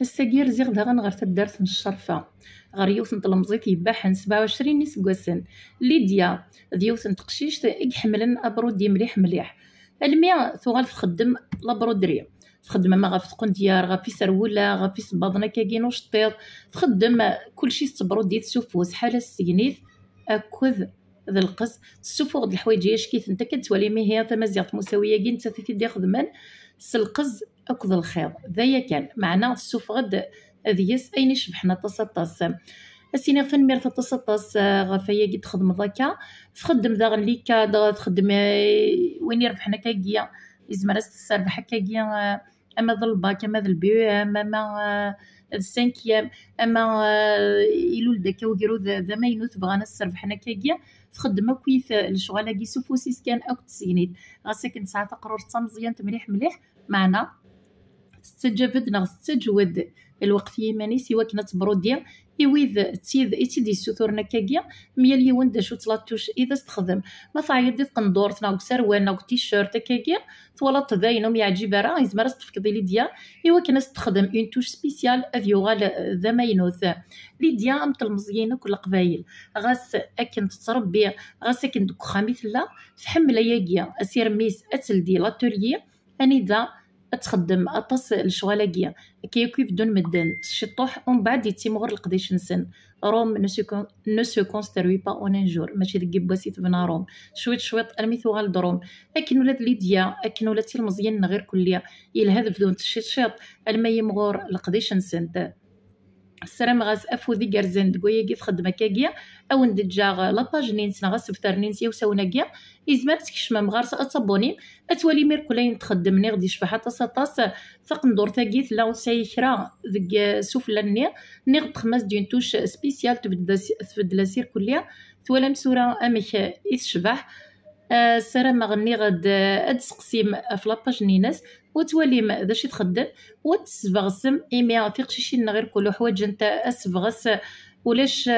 الساقير زيغ داغن الدرس من الشرفة غير يوث طلمزيت يباحن سبعة وعشرين نسقوسن ليديا ديوث تقشيشت إك حملن أبرودي مليح مليح الميا ثغال تخدم لابرودري تخدم ما غاف تقنديار غاف سروله غاف في كاكينو كل تخدم كلشي دي تسوفوس حاله السجنيث أكوذ ذا القص السفوغ د الحوايج شكيت انت كتولي مي هي تمازيغ مساويه كي انت تيدي خدمان سلقز اكذ الخيط ذايا كان معنا السفوغ اذيس اين شبحنا طاس طاس السينيغ تنمير تطس طاس غفايا كي تخدم ذاكا تخدم ذا غنلي كا تخدم وين يربحنا كاكيا يزمر تسربح كاكيا اما الباك اما بيو اما ما آه، السانكيام اما يلو آه، لداكا وكيرو ذا ما ينوث بغانا السرب حنا كاكيا تخدم كيف الشغل كي سوفوسيس كان او تسينيت غاسكن ساعه تقرر مزيان تمليح مليح معنا تستجبد نغ تستجود الوقت يماني سوا ديال اي ويذ تيد إتيدي سوثورنا كاكيا لي يوند شو تلاتوش إذا استخدم ما تعيط دي تقندورت ناوك سروان ناوك تيشيرت كاكيا تولط داينهم يعجب راه يزمر استفقدي ليديا إوا كان استخدم اون توش سبيسيال أذ ذا ماينوث ليديا أمت المزينة كل قبايل غاس أكن تتربي غاس أكن دوك خامي تحمل ياكيا أسير ميس أتلدي لاتوليي أني ذا تخدم اطس كي كيكوي بدون مدن شطوح ومن بعد يتي مغر القديش نسن روم نو سو كونستروي با اون ان جور ماشي ديك بواسيت بنا روم شويت شويت غال دروم اكن ولاد ليديا اكن ولاد المزيان غير كليه يلهذ بدون تشيط الما يمغور القديش نسن السلام غاز افو ذي قرزن دقويا كي تخدم كاكيا او ندجا لاباج نينس غا سبتر نينس يو سونا كيا يزمر تكشم مغارس اتابوني اتولي مير كلين تخدم ني غدي شفح طاس طاس ندور تاكيت لا وساي كرا ذك سفلى ني ني غد دون توش سبيسيال تبدل تبدل سير كليا ثولا مسورة ايس شبح آه، سلام غني غاد تسقسي آه، في لاباج نيناس وتولي ما داش تخدم وتسبغسم سم إيمي غثيق شي غير كل حوايج نتا أسبغس ولاش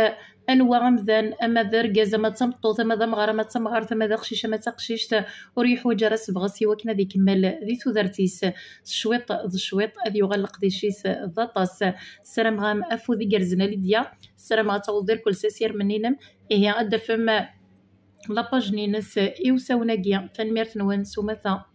انوا غمذان اما ذر كازا ما تمطوط اما ذا مغاره ما تمغار ثما ذا خشيشه ما تقشيشت وريح وجرس بغسي وكنا ذي كمال ذي تودرتيس شويط ذ شويط ذي يغلق ذي شيس ذا طاس سلام غام افو ذي قرزنا ليديا سلام غتوضير كل سير منينم هي إيه فما لاباج نينس ايوسا فان ميرت نوان سومثا